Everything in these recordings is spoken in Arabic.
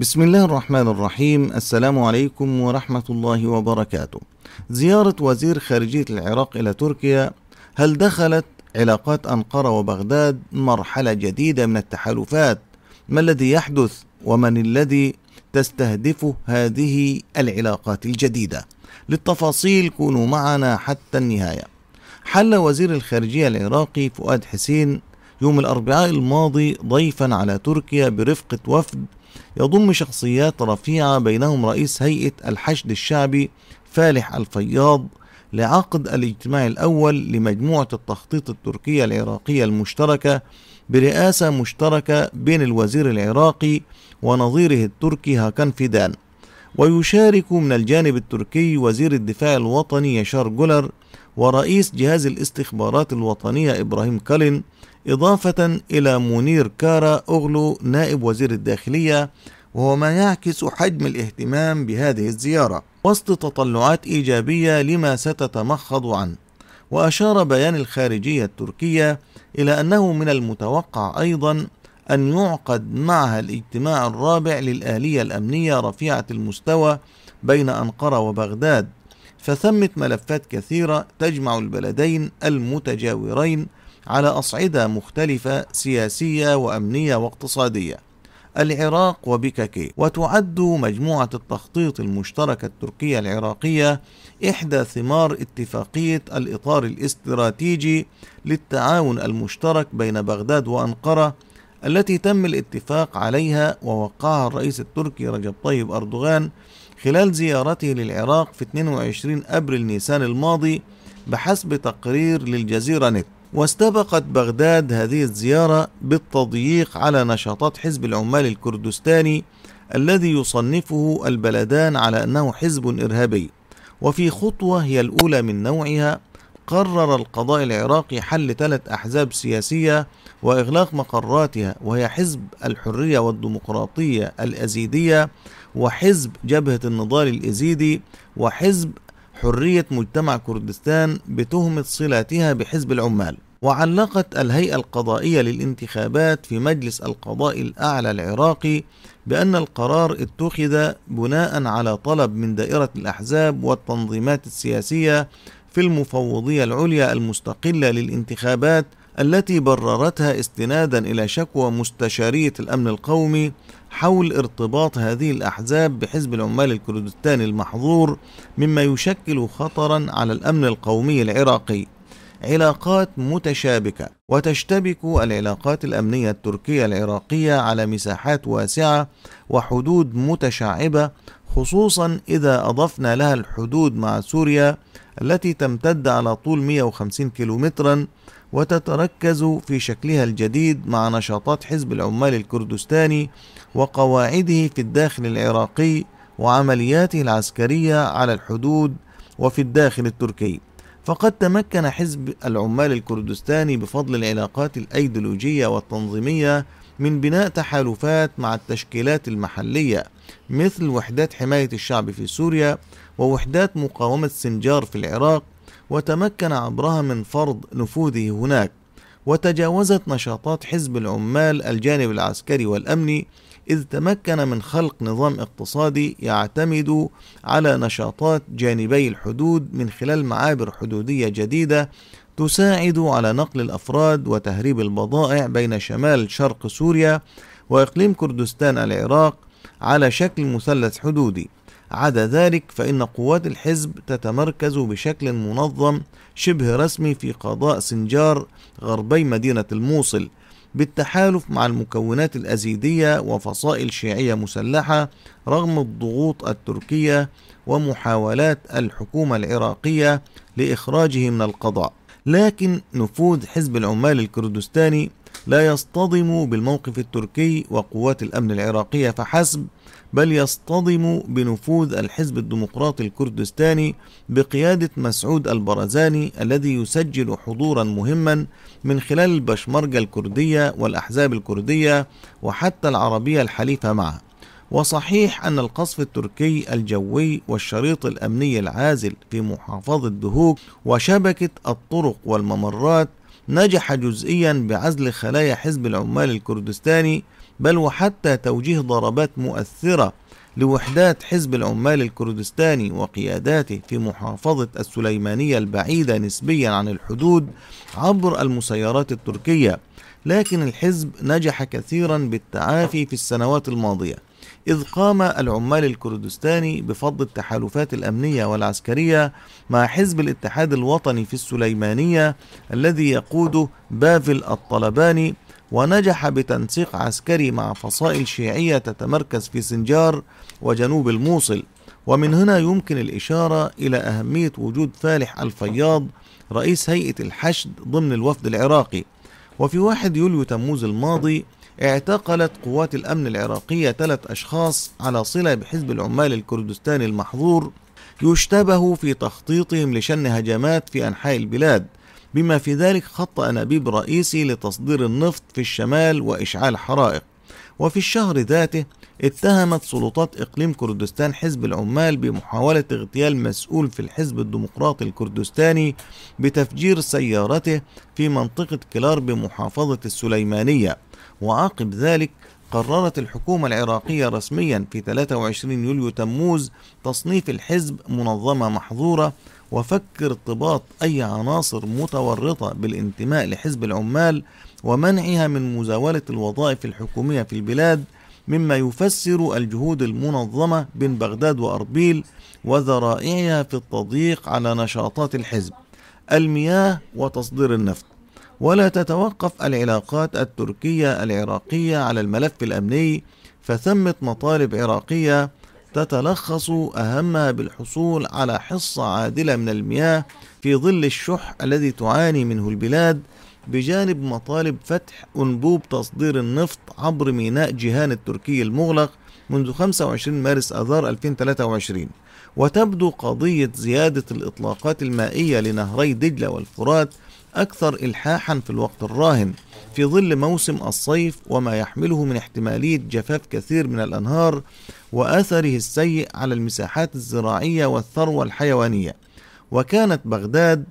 بسم الله الرحمن الرحيم السلام عليكم ورحمة الله وبركاته زيارة وزير خارجية العراق إلى تركيا هل دخلت علاقات أنقرة وبغداد مرحلة جديدة من التحالفات ما الذي يحدث ومن الذي تستهدفه هذه العلاقات الجديدة للتفاصيل كونوا معنا حتى النهاية حل وزير الخارجية العراقي فؤاد حسين يوم الأربعاء الماضي ضيفا على تركيا برفقة وفد يضم شخصيات رفيعة بينهم رئيس هيئة الحشد الشعبي فالح الفياض لعقد الاجتماع الأول لمجموعة التخطيط التركية العراقية المشتركة برئاسة مشتركة بين الوزير العراقي ونظيره التركي هاكان فيدان ويشارك من الجانب التركي وزير الدفاع الوطني يشار جولر ورئيس جهاز الاستخبارات الوطنية إبراهيم كالين إضافة إلى منير كارا أغلو نائب وزير الداخلية وهو ما يعكس حجم الاهتمام بهذه الزيارة وسط تطلعات إيجابية لما ستتمخض عنه وأشار بيان الخارجية التركية إلى أنه من المتوقع أيضا أن يعقد معها الاجتماع الرابع للآلية الأمنية رفيعة المستوى بين أنقرة وبغداد فثمت ملفات كثيرة تجمع البلدين المتجاورين على أصعدة مختلفة سياسية وأمنية واقتصادية العراق وبككي وتعد مجموعة التخطيط المشتركة التركية العراقية إحدى ثمار اتفاقية الإطار الاستراتيجي للتعاون المشترك بين بغداد وأنقرة التي تم الاتفاق عليها ووقعها الرئيس التركي رجب طيب أردوغان خلال زيارته للعراق في 22 أبريل نيسان الماضي بحسب تقرير للجزيرة نت واستبقت بغداد هذه الزيارة بالتضييق على نشاطات حزب العمال الكردستاني الذي يصنفه البلدان على أنه حزب إرهابي وفي خطوة هي الأولى من نوعها قرر القضاء العراقي حل ثلاث أحزاب سياسية وإغلاق مقراتها وهي حزب الحرية والديمقراطية الأزيدية وحزب جبهة النضال الأزيدي وحزب حرية مجتمع كردستان بتهمة صلاتها بحزب العمال وعلقت الهيئة القضائية للانتخابات في مجلس القضاء الأعلى العراقي بأن القرار اتخذ بناء على طلب من دائرة الأحزاب والتنظيمات السياسية في المفوضية العليا المستقلة للانتخابات التي بررتها استنادا إلى شكوى مستشارية الأمن القومي حول ارتباط هذه الأحزاب بحزب العمال الكردستاني المحظور مما يشكل خطرا على الأمن القومي العراقي علاقات متشابكة وتشتبك العلاقات الأمنية التركية العراقية على مساحات واسعة وحدود متشعبة خصوصا إذا أضفنا لها الحدود مع سوريا التي تمتد على طول 150 كيلومترا وتتركز في شكلها الجديد مع نشاطات حزب العمال الكردستاني وقواعده في الداخل العراقي وعملياته العسكرية على الحدود وفي الداخل التركي فقد تمكن حزب العمال الكردستاني بفضل العلاقات الايديولوجيه والتنظيميه من بناء تحالفات مع التشكيلات المحليه مثل وحدات حمايه الشعب في سوريا ووحدات مقاومه سنجار في العراق وتمكن عبرها من فرض نفوذه هناك وتجاوزت نشاطات حزب العمال الجانب العسكري والأمني إذ تمكن من خلق نظام اقتصادي يعتمد على نشاطات جانبي الحدود من خلال معابر حدودية جديدة تساعد على نقل الأفراد وتهريب البضائع بين شمال شرق سوريا وإقليم كردستان العراق على شكل مثلث حدودي عدا ذلك فإن قوات الحزب تتمركز بشكل منظم شبه رسمي في قضاء سنجار غربي مدينة الموصل بالتحالف مع المكونات الأزيدية وفصائل شيعية مسلحة رغم الضغوط التركية ومحاولات الحكومة العراقية لإخراجه من القضاء لكن نفوذ حزب العمال الكردستاني لا يصطدم بالموقف التركي وقوات الأمن العراقية فحسب بل يصطدم بنفوذ الحزب الديمقراطي الكردستاني بقيادة مسعود البرزاني الذي يسجل حضورا مهما من خلال البشمركة الكردية والأحزاب الكردية وحتى العربية الحليفة معه وصحيح أن القصف التركي الجوي والشريط الأمني العازل في محافظة دهوك وشبكة الطرق والممرات نجح جزئيا بعزل خلايا حزب العمال الكردستاني بل وحتى توجيه ضربات مؤثرة لوحدات حزب العمال الكردستاني وقياداته في محافظة السليمانية البعيدة نسبيا عن الحدود عبر المسيرات التركية لكن الحزب نجح كثيرا بالتعافي في السنوات الماضية إذ قام العمال الكردستاني بفض التحالفات الأمنية والعسكرية مع حزب الاتحاد الوطني في السليمانية الذي يقوده بافل الطلباني ونجح بتنسيق عسكري مع فصائل شيعية تتمركز في سنجار وجنوب الموصل ومن هنا يمكن الإشارة إلى أهمية وجود فالح الفياض رئيس هيئة الحشد ضمن الوفد العراقي وفي 1 يوليو تموز الماضي اعتقلت قوات الأمن العراقية ثلاث أشخاص على صلة بحزب العمال الكردستاني المحظور يشتبه في تخطيطهم لشن هجمات في أنحاء البلاد بما في ذلك خط أنابيب رئيسي لتصدير النفط في الشمال وإشعال حرائق وفي الشهر ذاته اتهمت سلطات إقليم كردستان حزب العمال بمحاولة اغتيال مسؤول في الحزب الديمقراطي الكردستاني بتفجير سيارته في منطقة كلار بمحافظة السليمانية وعقب ذلك قررت الحكومة العراقية رسميا في 23 يوليو تموز تصنيف الحزب منظمة محظورة وفك ارتباط أي عناصر متورطة بالانتماء لحزب العمال ومنعها من مزاولة الوظائف الحكومية في البلاد مما يفسر الجهود المنظمة بين بغداد وأربيل وذرائعها في التضييق على نشاطات الحزب المياه وتصدير النفط ولا تتوقف العلاقات التركية العراقية على الملف الأمني فثمة مطالب عراقية تتلخص أهمها بالحصول على حصة عادلة من المياه في ظل الشح الذي تعاني منه البلاد بجانب مطالب فتح أنبوب تصدير النفط عبر ميناء جيهان التركي المغلق منذ 25 مارس آذار 2023 وتبدو قضية زيادة الإطلاقات المائية لنهري دجلة والفرات أكثر إلحاحا في الوقت الراهن في ظل موسم الصيف وما يحمله من احتمالية جفاف كثير من الأنهار وأثره السيء على المساحات الزراعية والثروة الحيوانية وكانت بغداد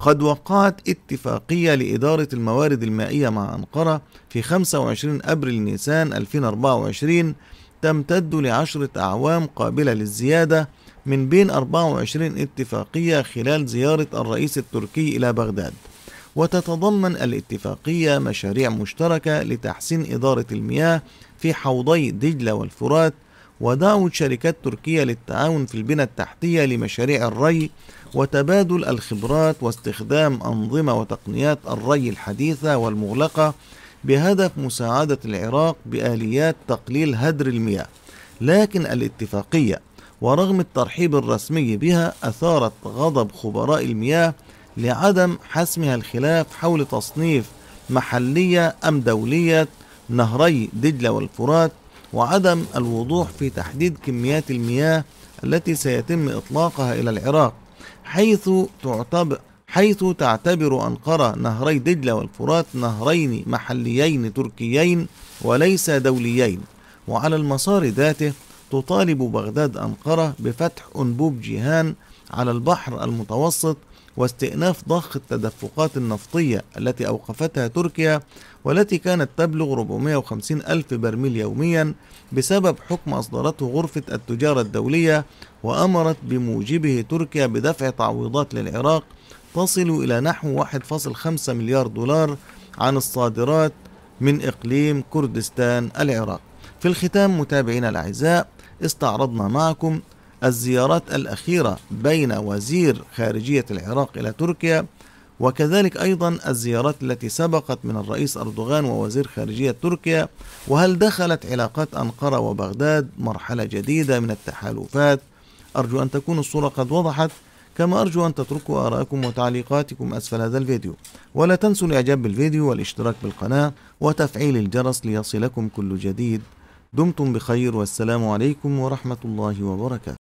قد وقعت اتفاقية لإدارة الموارد المائية مع أنقرة في 25 أبريل نيسان 2024 تمتد لعشرة أعوام قابلة للزيادة من بين 24 اتفاقية خلال زيارة الرئيس التركي إلى بغداد وتتضمن الاتفاقية مشاريع مشتركة لتحسين إدارة المياه في حوضي دجلة والفرات ودعوت شركات تركيا للتعاون في البنى التحتية لمشاريع الري وتبادل الخبرات واستخدام أنظمة وتقنيات الري الحديثة والمغلقة بهدف مساعدة العراق بآليات تقليل هدر المياه لكن الاتفاقية ورغم الترحيب الرسمي بها أثارت غضب خبراء المياه لعدم حسمها الخلاف حول تصنيف محلية أم دولية نهري دجلة والفرات وعدم الوضوح في تحديد كميات المياه التي سيتم إطلاقها إلى العراق حيث تعتبر حيث تعتبر أنقرة نهري دجلة والفرات نهرين محليين تركيين وليس دوليين وعلى المسار ذاته تطالب بغداد أنقرة بفتح أنبوب جيهان على البحر المتوسط واستئناف ضخ التدفقات النفطية التي أوقفتها تركيا والتي كانت تبلغ 450 ألف برميل يوميا بسبب حكم أصدرته غرفة التجارة الدولية وأمرت بموجبه تركيا بدفع تعويضات للعراق تصل إلى نحو 1.5 مليار دولار عن الصادرات من إقليم كردستان العراق في الختام متابعينا الأعزاء استعرضنا معكم الزيارات الأخيرة بين وزير خارجية العراق إلى تركيا وكذلك أيضا الزيارات التي سبقت من الرئيس أردوغان ووزير خارجية تركيا وهل دخلت علاقات أنقرة وبغداد مرحلة جديدة من التحالفات أرجو أن تكون الصورة قد وضحت كما أرجو أن تتركوا آرائكم وتعليقاتكم أسفل هذا الفيديو ولا تنسوا الإعجاب بالفيديو والاشتراك بالقناة وتفعيل الجرس ليصلكم كل جديد دمتم بخير والسلام عليكم ورحمة الله وبركاته